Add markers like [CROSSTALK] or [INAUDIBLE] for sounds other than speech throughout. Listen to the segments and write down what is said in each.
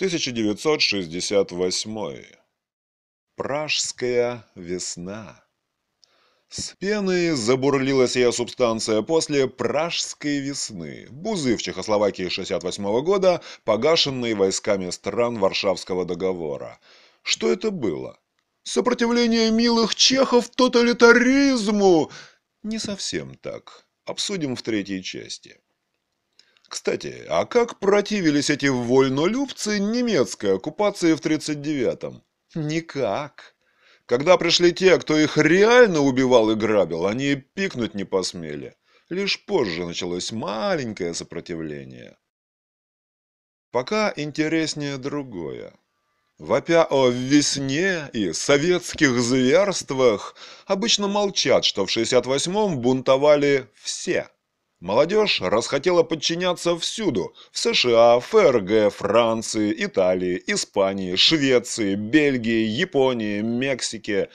1968. Пражская весна. С пеной забурлила сия субстанция после «Пражской весны», бузы в Чехословакии 68 года, погашенной войсками стран Варшавского договора. Что это было? Сопротивление милых чехов тоталитаризму? Не совсем так. Обсудим в третьей части. Кстати, а как противились эти вольнолюбцы немецкой оккупации в 39-м? Никак. Когда пришли те, кто их реально убивал и грабил, они пикнуть не посмели. Лишь позже началось маленькое сопротивление. Пока интереснее другое. Вопя о весне и советских зверствах, обычно молчат, что в 68-м бунтовали все – Молодежь расхотела подчиняться всюду – в США, ФРГ, Франции, Италии, Испании, Швеции, Бельгии, Японии, Мексике.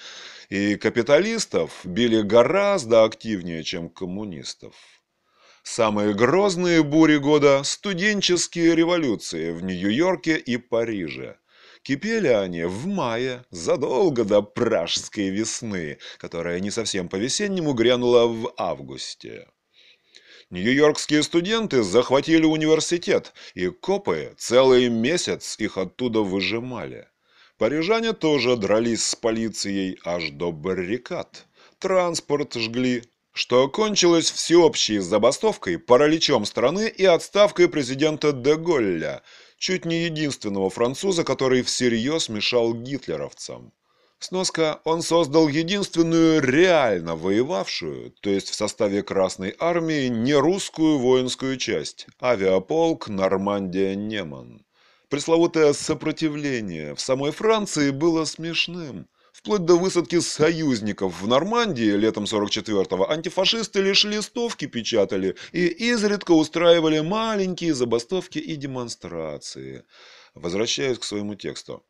И капиталистов били гораздо активнее, чем коммунистов. Самые грозные бури года – студенческие революции в Нью-Йорке и Париже – Кипели они в мае, задолго до пражской весны, которая не совсем по-весеннему грянула в августе. Нью-Йоркские студенты захватили университет, и копы целый месяц их оттуда выжимали. Парижане тоже дрались с полицией аж до баррикад. Транспорт жгли, что кончилось всеобщей забастовкой, параличом страны и отставкой президента де Голля, чуть не единственного француза, который всерьез мешал гитлеровцам. Сноска он создал единственную реально воевавшую, то есть в составе Красной Армии, не русскую воинскую часть – авиаполк Нормандия-Неман. Пресловутое сопротивление в самой Франции было смешным. Вплоть до высадки союзников в Нормандии летом 44-го антифашисты лишь листовки печатали и изредка устраивали маленькие забастовки и демонстрации. Возвращаюсь к своему тексту.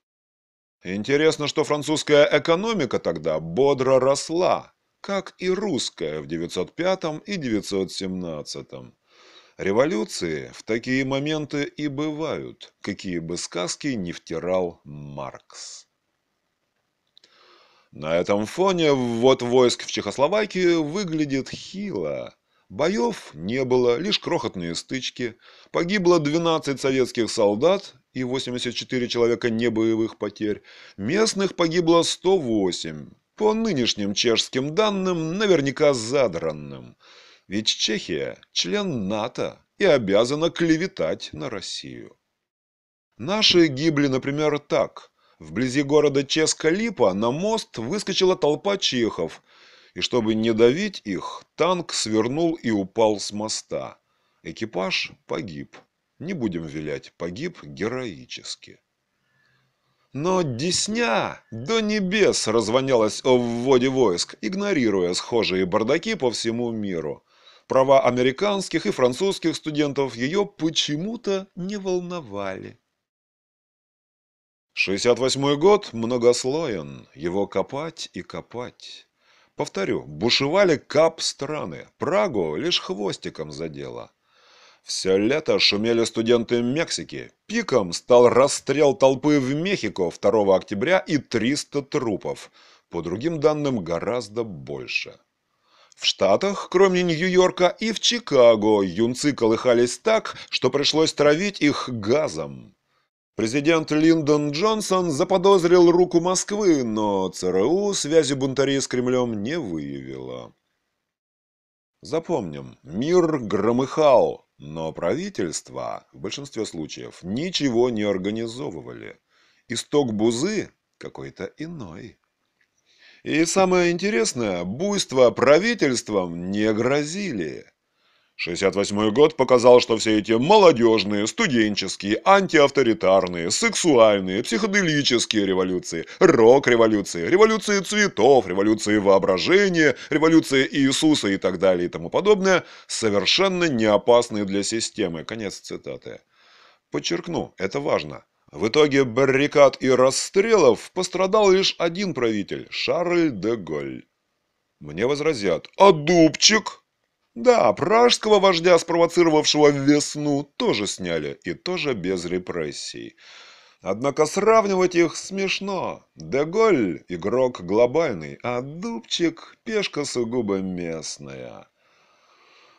Интересно, что французская экономика тогда бодро росла, как и русская в 905 и 917. Революции в такие моменты и бывают, какие бы сказки не втирал Маркс. На этом фоне ввод войск в Чехословакию выглядит хило. Боев не было, лишь крохотные стычки. Погибло 12 советских солдат и 84 человека небоевых потерь, местных погибло 108, по нынешним чешским данным наверняка задранным. Ведь Чехия – член НАТО и обязана клеветать на Россию. Наши гибли, например, так. Вблизи города Ческа-Липа на мост выскочила толпа чехов, и чтобы не давить их, танк свернул и упал с моста. Экипаж погиб. Не будем вилять, погиб героически. Но Десня до небес развонялась о вводе войск, игнорируя схожие бардаки по всему миру. Права американских и французских студентов ее почему-то не волновали. 68-й год многослоен, его копать и копать. Повторю, бушевали кап страны, Прагу лишь хвостиком задело. Все лето шумели студенты Мексики. Пиком стал расстрел толпы в Мехико 2 октября и 300 трупов. По другим данным, гораздо больше. В Штатах, кроме Нью-Йорка, и в Чикаго юнцы колыхались так, что пришлось травить их газом. Президент Линдон Джонсон заподозрил руку Москвы, но ЦРУ связи бунтарей с Кремлем не выявила. Запомним, мир громыхал, но правительства в большинстве случаев ничего не организовывали. Исток бузы какой-то иной. И самое интересное, буйство правительством не грозили. 68 год показал, что все эти молодежные, студенческие, антиавторитарные, сексуальные, психоделические революции, рок-революции, революции цветов, революции воображения, революции Иисуса и так далее и тому подобное, совершенно не опасны для системы. Конец цитаты. Подчеркну, это важно. В итоге баррикад и расстрелов пострадал лишь один правитель – Шарль де Голь. Мне возразят «А Дубчик?» Да, пражского вождя, спровоцировавшего весну, тоже сняли, и тоже без репрессий. Однако сравнивать их смешно. Деголь – игрок глобальный, а Дубчик – пешка сугубо местная.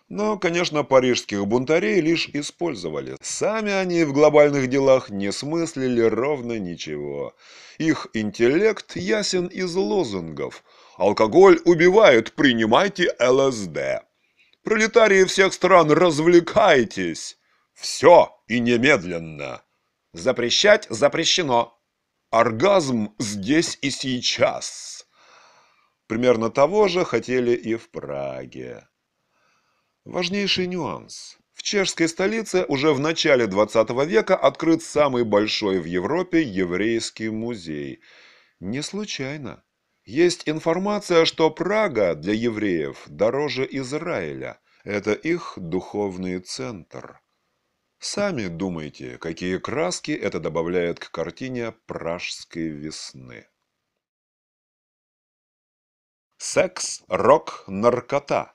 Но, конечно, парижских бунтарей лишь использовали. Сами они в глобальных делах не смыслили ровно ничего. Их интеллект ясен из лозунгов. «Алкоголь убивает, принимайте ЛСД». Пролетарии всех стран, развлекайтесь! Все и немедленно! Запрещать запрещено. Оргазм здесь и сейчас. Примерно того же хотели и в Праге. Важнейший нюанс. В чешской столице уже в начале 20 века открыт самый большой в Европе еврейский музей. Не случайно. Есть информация, что Прага для евреев дороже Израиля. Это их духовный центр. Сами думайте, какие краски это добавляет к картине «Пражской весны». Секс, рок, наркота.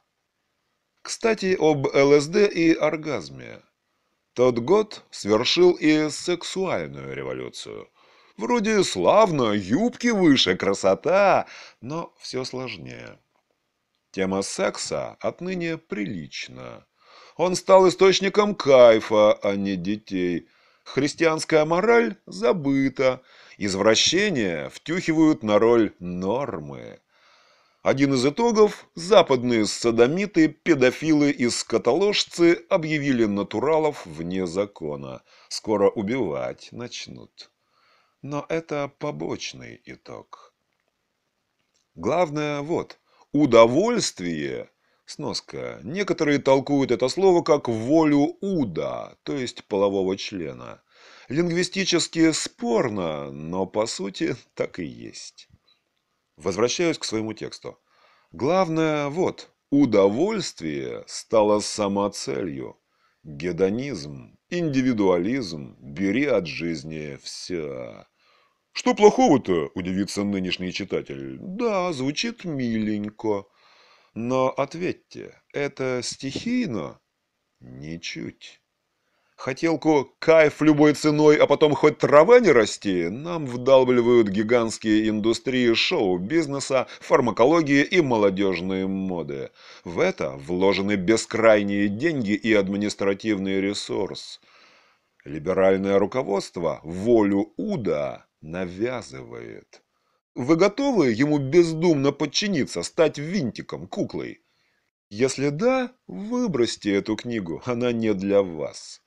Кстати, об ЛСД и оргазме. Тот год свершил и сексуальную революцию – Вроде славно, юбки выше, красота, но все сложнее. Тема секса отныне прилична. Он стал источником кайфа, а не детей. Христианская мораль забыта. Извращения втюхивают на роль нормы. Один из итогов – западные садомиты, педофилы и скотоложцы объявили натуралов вне закона. Скоро убивать начнут но это побочный итог. Главное вот, удовольствие, сноска, некоторые толкуют это слово как волю уда, то есть полового члена. Лингвистически спорно, но по сути [LAUGHS] так и есть. Возвращаюсь к своему тексту. Главное вот, удовольствие стало самоцелью. Гедонизм, индивидуализм, бери от жизни все. Что плохого-то, удивится нынешний читатель? Да, звучит миленько. Но ответьте, это стихийно? Ничуть. Хотелку «кайф любой ценой, а потом хоть трава не расти» нам вдалбливают гигантские индустрии шоу-бизнеса, фармакологии и молодежные моды. В это вложены бескрайние деньги и административный ресурс. Либеральное руководство волю Уда навязывает. Вы готовы ему бездумно подчиниться, стать винтиком, куклой? Если да, выбросьте эту книгу, она не для вас.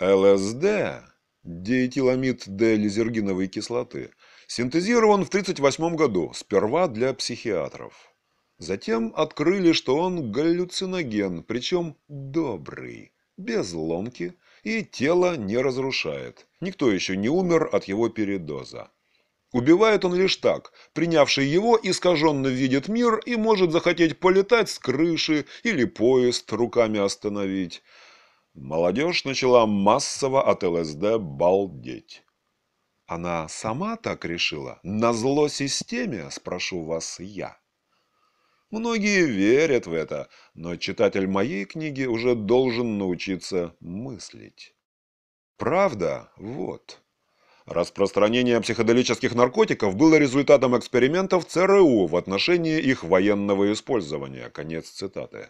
ЛСД, диэтиламид делизергиновой кислоты, синтезирован в 1938 году, сперва для психиатров. Затем открыли, что он галлюциноген, причем добрый, без ломки – и тело не разрушает. Никто еще не умер от его передоза. Убивает он лишь так, принявший его искаженно видит мир и может захотеть полетать с крыши или поезд руками остановить. Молодежь начала массово от ЛСД балдеть. Она сама так решила? На Назло системе, спрошу вас я. Многие верят в это, но читатель моей книги уже должен научиться мыслить. Правда, вот. Распространение психоделических наркотиков было результатом экспериментов ЦРУ в отношении их военного использования. Конец цитаты.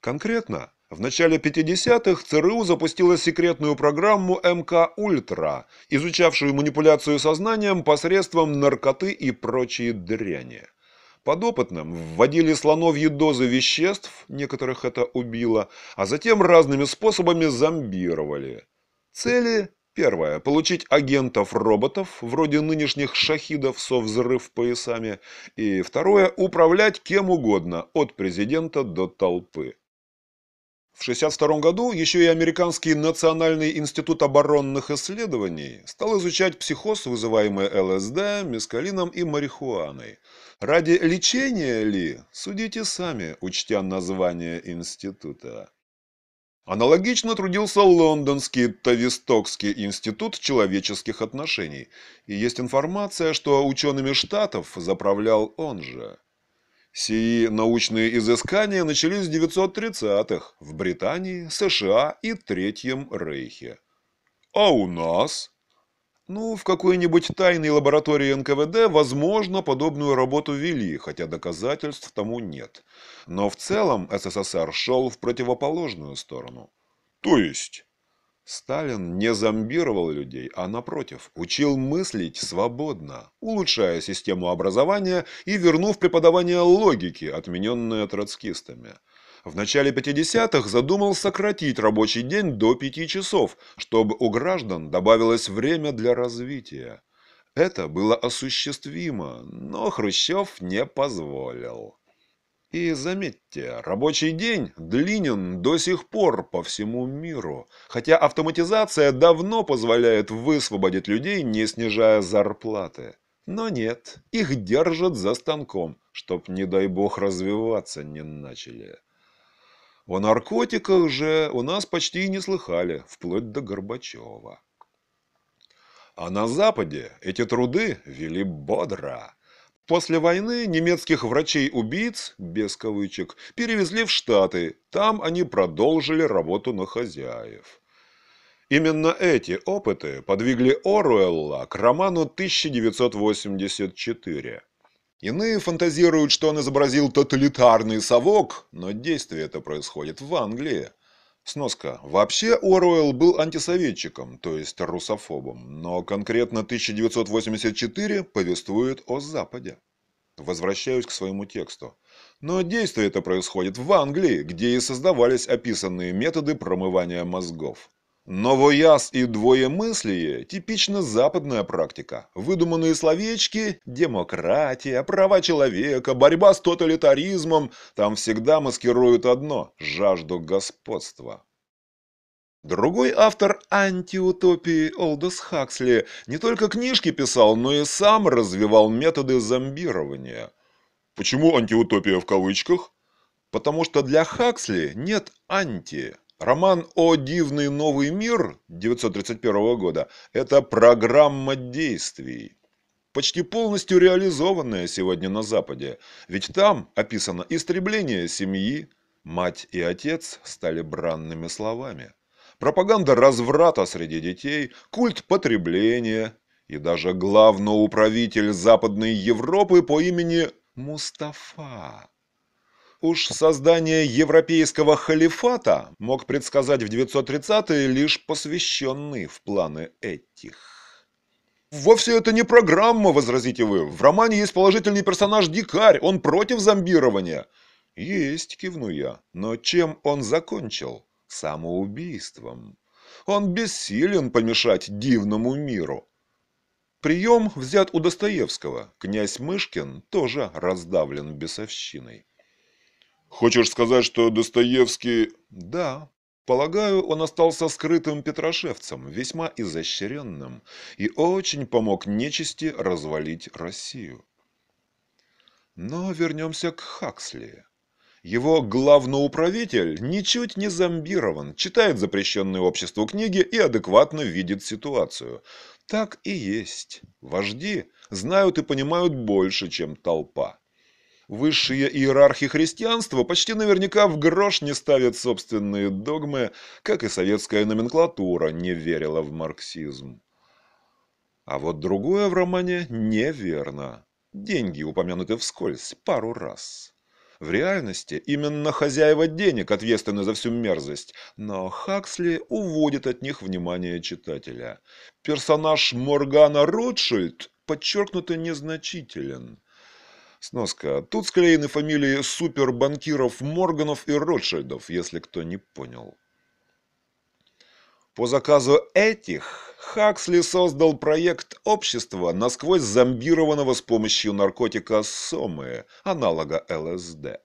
Конкретно, в начале 50-х ЦРУ запустила секретную программу МК «Ультра», изучавшую манипуляцию сознанием посредством наркоты и прочие дряни. Подопытным вводили слоновьи дозы веществ, некоторых это убило, а затем разными способами зомбировали. Цели Первое. Получить агентов-роботов, вроде нынешних шахидов со взрыв поясами. И второе. Управлять кем угодно, от президента до толпы. В 1962 году еще и Американский национальный институт оборонных исследований стал изучать психоз, вызываемый ЛСД, мескалином и марихуаной. Ради лечения ли, судите сами, учтя название института. Аналогично трудился Лондонский Тавистокский институт человеческих отношений, и есть информация, что учеными Штатов заправлял он же. Сии научные изыскания начались в 930-х в Британии, США и Третьем Рейхе. А у нас? Ну, в какой-нибудь тайной лаборатории НКВД, возможно, подобную работу вели, хотя доказательств тому нет. Но в целом СССР шел в противоположную сторону. То есть... Сталин не зомбировал людей, а напротив, учил мыслить свободно, улучшая систему образования и вернув преподавание логики, отмененное троцкистами. В начале 50-х задумал сократить рабочий день до 5 часов, чтобы у граждан добавилось время для развития. Это было осуществимо, но Хрущев не позволил. И заметьте, рабочий день длинен до сих пор по всему миру, хотя автоматизация давно позволяет высвободить людей, не снижая зарплаты. Но нет, их держат за станком, чтоб, не дай бог, развиваться не начали. О наркотиках же у нас почти и не слыхали, вплоть до Горбачева. А на Западе эти труды вели бодро. После войны немецких врачей-убийц, без кавычек, перевезли в Штаты. Там они продолжили работу на хозяев. Именно эти опыты подвигли Оруэлла к роману 1984. Иные фантазируют, что он изобразил тоталитарный совок, но действие это происходит в Англии. Сноска. Вообще Оруэлл был антисоветчиком, то есть русофобом, но конкретно 1984 повествует о Западе. Возвращаюсь к своему тексту. Но действие это происходит в Англии, где и создавались описанные методы промывания мозгов. Новояз и двоемыслие – типично западная практика. Выдуманные словечки – демократия, права человека, борьба с тоталитаризмом – там всегда маскируют одно – жажду господства. Другой автор антиутопии Олдос Хаксли не только книжки писал, но и сам развивал методы зомбирования. Почему антиутопия в кавычках? Потому что для Хаксли нет анти. Роман «О дивный новый мир» 1931 года – это программа действий, почти полностью реализованная сегодня на Западе, ведь там описано истребление семьи, мать и отец стали бранными словами, пропаганда разврата среди детей, культ потребления и даже главноуправитель Западной Европы по имени Мустафа Уж создание европейского халифата мог предсказать в 930-е лишь посвященный в планы этих. «Вовсе это не программа», — возразите вы. «В романе есть положительный персонаж Дикарь, он против зомбирования». «Есть», — кивну я. «Но чем он закончил?» «Самоубийством». «Он бессилен помешать дивному миру». Прием взят у Достоевского. Князь Мышкин тоже раздавлен бесовщиной. Хочешь сказать, что Достоевский... Да. Полагаю, он остался скрытым петрошевцем, весьма изощренным, и очень помог нечисти развалить Россию. Но вернемся к Хаксли. Его главноуправитель ничуть не зомбирован, читает запрещенные обществу книги и адекватно видит ситуацию. Так и есть. Вожди знают и понимают больше, чем толпа. Высшие иерархи христианства почти наверняка в грош не ставят собственные догмы, как и советская номенклатура не верила в марксизм. А вот другое в романе неверно. Деньги упомянуты вскользь пару раз. В реальности именно хозяева денег ответственны за всю мерзость, но Хаксли уводит от них внимание читателя. Персонаж Моргана Ротшильд подчеркнуто незначителен. Сноска. Тут склеены фамилии супербанкиров Морганов и Ротшильдов, если кто не понял. По заказу этих Хаксли создал проект общества, насквозь зомбированного с помощью наркотика Сомы, аналога ЛСД.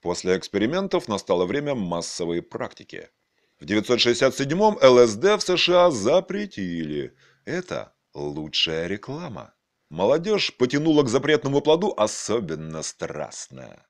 После экспериментов настало время массовой практики. В 967-м ЛСД в США запретили. Это лучшая реклама. Молодежь потянула к запретному плоду особенно страстно.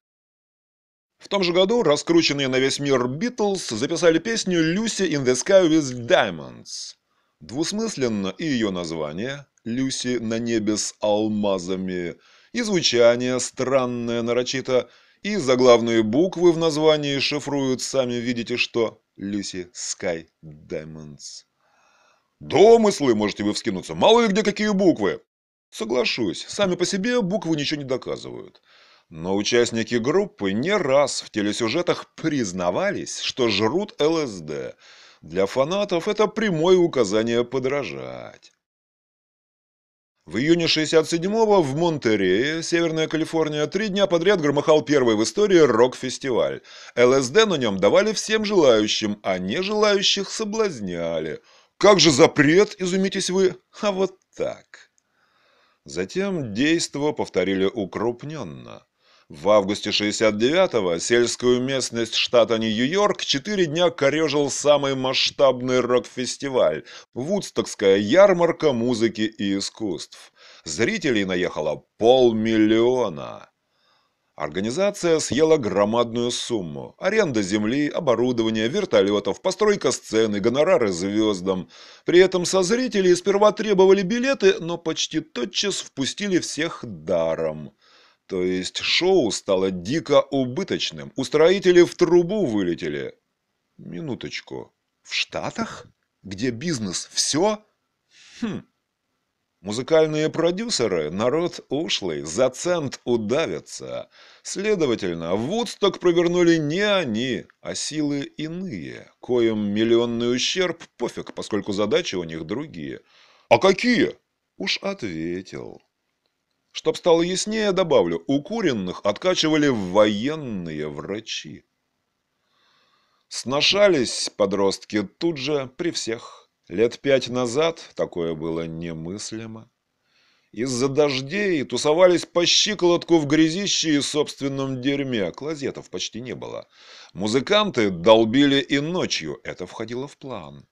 В том же году раскрученные на весь мир Битлз записали песню «Lucy in the Sky with Diamonds». Двусмысленно и ее название «Люси на небе с алмазами», и звучание странное нарочито, и заглавные буквы в названии шифруют, сами видите что, «Люси Sky Diamonds». Домыслы можете вы вскинуться, мало ли где какие буквы. Соглашусь, сами по себе буквы ничего не доказывают. Но участники группы не раз в телесюжетах признавались, что жрут ЛСД. Для фанатов это прямое указание подражать. В июне 67-го в Монтерее, Северная Калифорния, три дня подряд громыхал первый в истории рок-фестиваль. ЛСД на нем давали всем желающим, а не желающих соблазняли. Как же запрет, изумитесь вы? А вот так. Затем действо повторили укрупненно. В августе 69-го сельскую местность штата Нью-Йорк четыре дня корежил самый масштабный рок-фестиваль – Вудстокская ярмарка музыки и искусств. Зрителей наехало полмиллиона. Организация съела громадную сумму. Аренда земли, оборудование, вертолетов, постройка сцены, гонорары звездам. При этом со зрителей сперва требовали билеты, но почти тотчас впустили всех даром. То есть шоу стало дико убыточным. Устроители в трубу вылетели. Минуточку. В Штатах? Где бизнес? Все? Хм. Музыкальные продюсеры, народ ушлый, за цент удавятся. Следовательно, Вудсток провернули не они, а силы иные, коим миллионный ущерб пофиг, поскольку задачи у них другие. А какие? Уж ответил. Чтоб стало яснее, добавлю, у куренных откачивали военные врачи. Сношались подростки тут же при всех. Лет пять назад такое было немыслимо. Из-за дождей тусовались по щиколотку в грязище и собственном дерьме, клозетов почти не было. Музыканты долбили и ночью, это входило в план.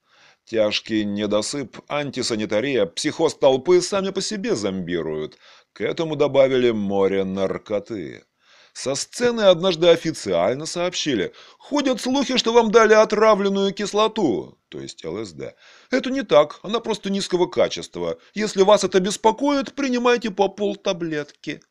Тяжкий недосып, антисанитария, психоз толпы сами по себе зомбируют. К этому добавили море наркоты. Со сцены однажды официально сообщили. Ходят слухи, что вам дали отравленную кислоту, то есть ЛСД. Это не так, она просто низкого качества. Если вас это беспокоит, принимайте по полтаблетки.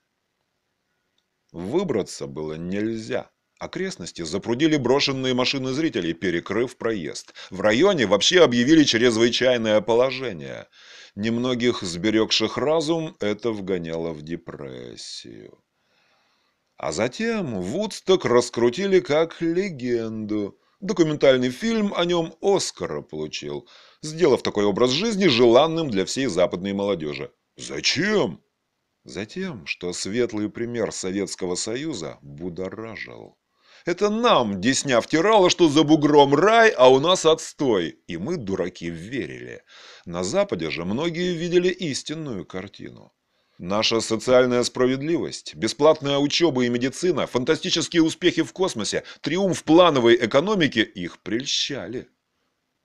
Выбраться было нельзя. Окрестности запрудили брошенные машины зрителей, перекрыв проезд. В районе вообще объявили чрезвычайное положение. Немногих сберегших разум это вгоняло в депрессию. А затем Вудсток раскрутили как легенду. Документальный фильм о нем Оскара получил, сделав такой образ жизни желанным для всей западной молодежи. Зачем? Затем, что светлый пример Советского Союза будоражил. Это нам Десня втирала, что за бугром рай, а у нас отстой. И мы, дураки, верили. На Западе же многие видели истинную картину. Наша социальная справедливость, бесплатная учеба и медицина, фантастические успехи в космосе, триумф плановой экономики их прельщали.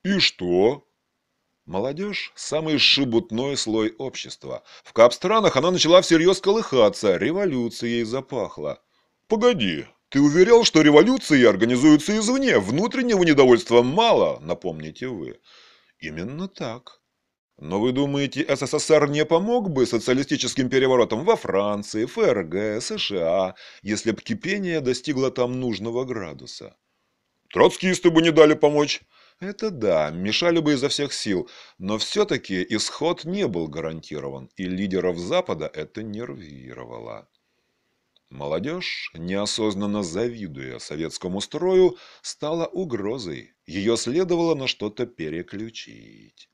И что? Молодежь – самый шебутной слой общества. В капстранах она начала всерьез колыхаться, революцией запахло. «Погоди, ты уверял, что революции организуются извне, внутреннего недовольства мало, напомните вы». «Именно так. Но вы думаете, СССР не помог бы социалистическим переворотам во Франции, ФРГ, США, если б кипение достигло там нужного градуса? Троцкисты бы не дали помочь. Это да, мешали бы изо всех сил, но все-таки исход не был гарантирован, и лидеров Запада это нервировало. Молодежь, неосознанно завидуя советскому строю, стала угрозой. Ее следовало на что-то переключить.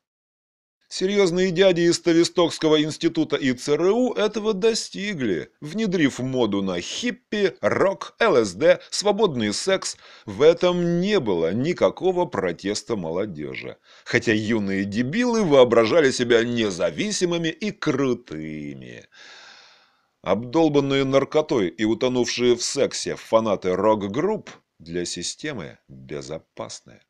Серьезные дяди из Тавистокского института и ЦРУ этого достигли, внедрив моду на хиппи, рок, ЛСД, свободный секс. В этом не было никакого протеста молодежи. Хотя юные дебилы воображали себя независимыми и крутыми. Обдолбанные наркотой и утонувшие в сексе фанаты рок-групп для системы безопасные.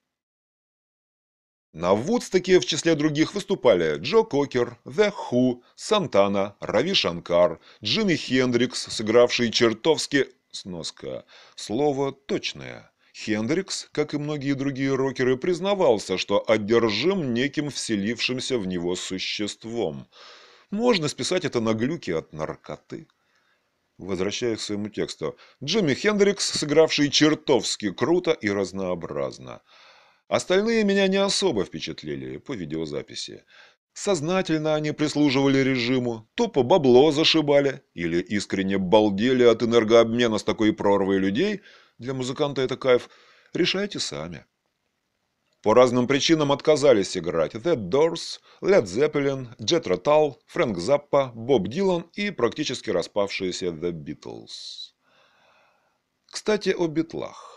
На Вудстоке в числе других выступали Джо Кокер, The Who, Сантана, Рави Шанкар, Джимми Хендрикс, сыгравший чертовски... Сноска. Слово точное. Хендрикс, как и многие другие рокеры, признавался, что одержим неким вселившимся в него существом. Можно списать это на глюки от наркоты. Возвращаясь к своему тексту, Джимми Хендрикс, сыгравший чертовски круто и разнообразно – Остальные меня не особо впечатлили по видеозаписи. Сознательно они прислуживали режиму, то по бабло зашибали, или искренне балдели от энергообмена с такой прорвой людей. Для музыканта это кайф. Решайте сами. По разным причинам отказались играть The Doors, Led Zeppelin, Jet Rotal, Frank Zappa, Bob Dylan и практически распавшиеся The Beatles. Кстати, о Битлах.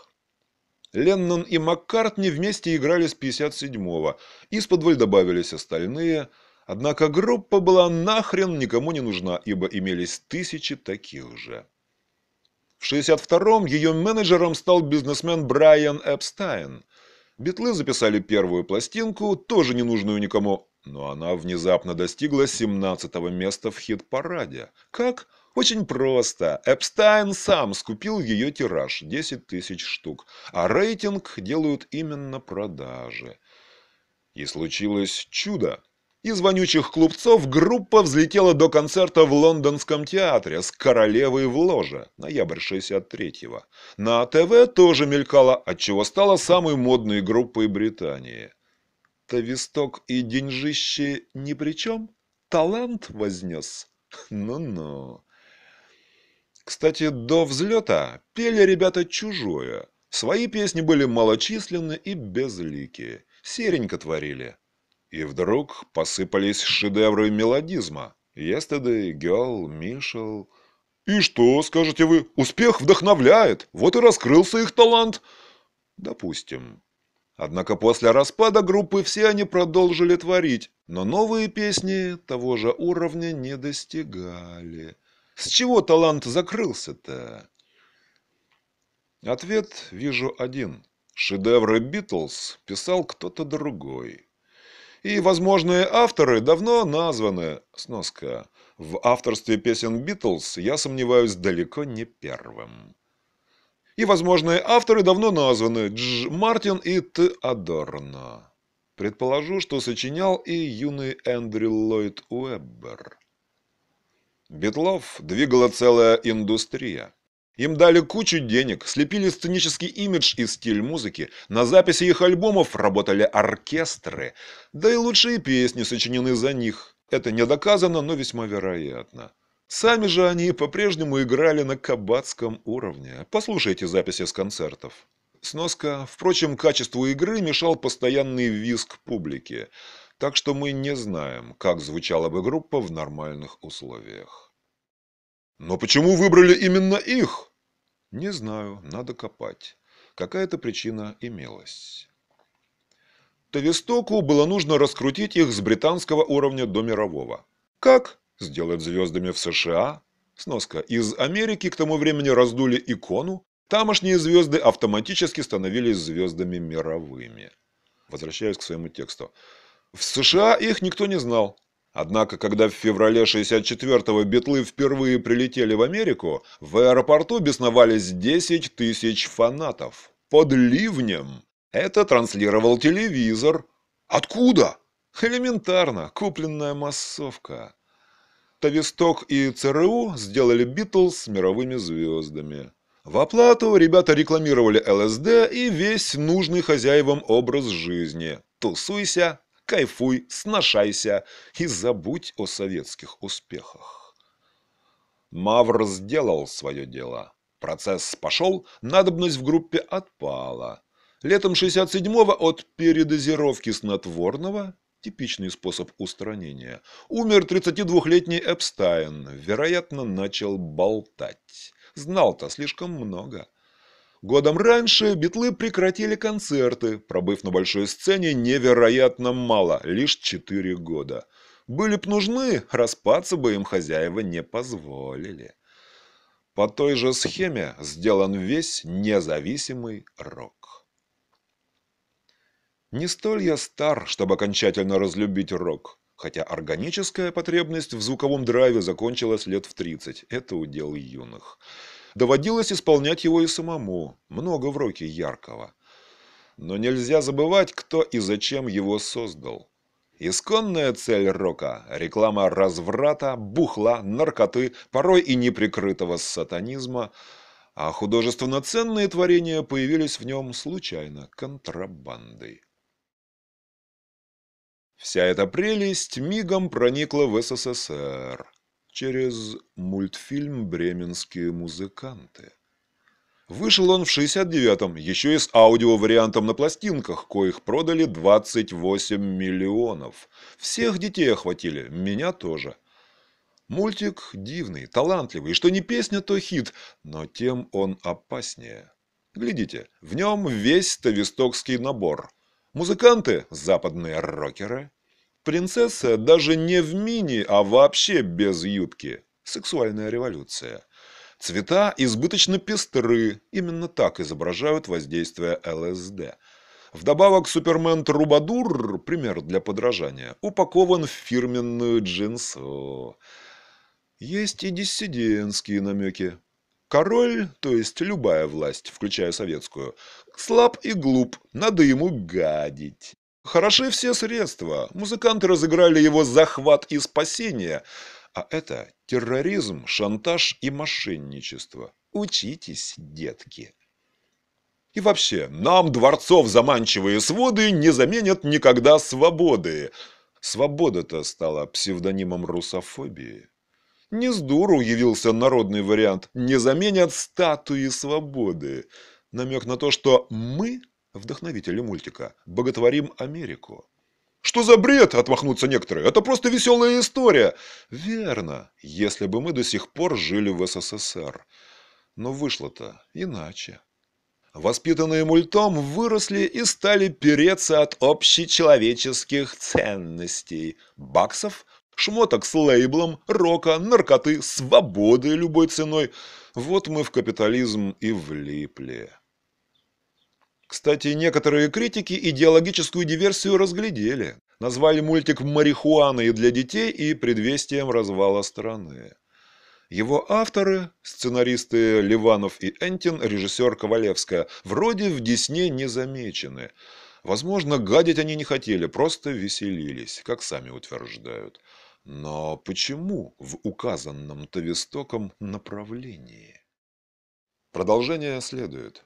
Леннон и Маккартни вместе играли с 57-го. Из-под добавились остальные. Однако группа была нахрен никому не нужна, ибо имелись тысячи таких же. В 62-м ее менеджером стал бизнесмен Брайан Эпстайн. Битлы записали первую пластинку, тоже ненужную никому, но она внезапно достигла 17-го места в хит-параде. Как? Как? Очень просто. Эпстайн сам скупил ее тираж – 10 тысяч штук, а рейтинг делают именно продажи. И случилось чудо. Из вонючих клубцов группа взлетела до концерта в лондонском театре с королевой в ложе, ноябрь 63-го. На ТВ тоже мелькала, отчего стала самой модной группой Британии. Тависток и деньжище ни при чем? Талант вознес? Ну-ну. Кстати, до взлета пели ребята чужое. Свои песни были малочисленны и безлики. Серенько творили. И вдруг посыпались шедевры мелодизма. Yesterday, Girl, Мишел. «И что, скажете вы, успех вдохновляет, вот и раскрылся их талант?» «Допустим». Однако после распада группы все они продолжили творить, но новые песни того же уровня не достигали. С чего талант закрылся-то? Ответ вижу один. Шедевры «Битлз» писал кто-то другой. И возможные авторы давно названы, сноска. В авторстве песен «Битлз» я сомневаюсь далеко не первым. И возможные авторы давно названы Дж. Мартин и Т. Адорно. Предположу, что сочинял и юный Эндрю Ллойд Уэббер. Бетлов двигала целая индустрия. Им дали кучу денег, слепили сценический имидж и стиль музыки, на записи их альбомов работали оркестры, да и лучшие песни сочинены за них. Это не доказано, но весьма вероятно. Сами же они по-прежнему играли на кабацком уровне. Послушайте записи с концертов. Сноска. Впрочем, качеству игры мешал постоянный визг публики так что мы не знаем, как звучала бы группа в нормальных условиях. Но почему выбрали именно их? Не знаю, надо копать. Какая-то причина имелась. Тавистоку было нужно раскрутить их с британского уровня до мирового. Как? Сделать звездами в США? Сноска. Из Америки к тому времени раздули икону, тамошние звезды автоматически становились звездами мировыми. Возвращаюсь к своему тексту. В США их никто не знал. Однако, когда в феврале 64-го битлы впервые прилетели в Америку, в аэропорту бесновались 10 тысяч фанатов. Под ливнем. Это транслировал телевизор. Откуда? Элементарно, купленная массовка. Тависток и ЦРУ сделали Битлз мировыми звездами. В оплату ребята рекламировали ЛСД и весь нужный хозяевам образ жизни. Тусуйся, кайфуй, сношайся и забудь о советских успехах. Мавр сделал свое дело. Процесс пошел, надобность в группе отпала. Летом 67-го от передозировки снотворного типичный способ устранения. Умер 32-летний Эпстайн, вероятно, начал болтать. Знал-то слишком много. Годом раньше битлы прекратили концерты, пробыв на большой сцене невероятно мало, лишь 4 года. Были б нужны, распаться бы им хозяева не позволили. По той же схеме сделан весь независимый рок. Не столь я стар, чтобы окончательно разлюбить рок, хотя органическая потребность в звуковом драйве закончилась лет в 30, это удел юных. Доводилось исполнять его и самому, много в роке яркого. Но нельзя забывать, кто и зачем его создал. Исконная цель рока – реклама разврата, бухла, наркоты, порой и неприкрытого сатанизма, а художественно ценные творения появились в нем случайно, контрабандой. Вся эта прелесть мигом проникла в СССР – через мультфильм «Бременские музыканты». Вышел он в 69-м, еще и с аудиовариантом на пластинках, коих продали 28 миллионов. Всех детей охватили, меня тоже. Мультик дивный, талантливый, что не песня, то хит, но тем он опаснее. Глядите, в нем весь тавистокский набор. Музыканты – западные рокеры, Принцесса даже не в мини, а вообще без юбки. Сексуальная революция. Цвета избыточно пестры, именно так изображают воздействие ЛСД. Вдобавок Супермен Трубадур, пример для подражания, упакован в фирменную джинсу. Есть и диссидентские намеки. Король, то есть любая власть, включая советскую, слаб и глуп, надо ему гадить. Хороши все средства. Музыканты разыграли его захват и спасение. А это терроризм, шантаж и мошенничество. Учитесь, детки. И вообще, нам, дворцов заманчивые своды, не заменят никогда свободы. Свобода-то стала псевдонимом русофобии. Не с дуру явился народный вариант «не заменят статуи свободы». Намек на то, что мы Вдохновители мультика «Боготворим Америку». «Что за бред?» – отмахнутся некоторые. «Это просто веселая история!» «Верно, если бы мы до сих пор жили в СССР. Но вышло-то иначе». Воспитанные мультом выросли и стали переться от общечеловеческих ценностей – баксов, шмоток с лейблом, рока, наркоты, свободы любой ценой. Вот мы в капитализм и влипли. Кстати, некоторые критики идеологическую диверсию разглядели, назвали мультик «Марихуаной для детей» и предвестием развала страны. Его авторы, сценаристы Ливанов и Энтин, режиссер Ковалевская, вроде в Десне не замечены. Возможно, гадить они не хотели, просто веселились, как сами утверждают. Но почему в указанном Тавистоком направлении? Продолжение следует.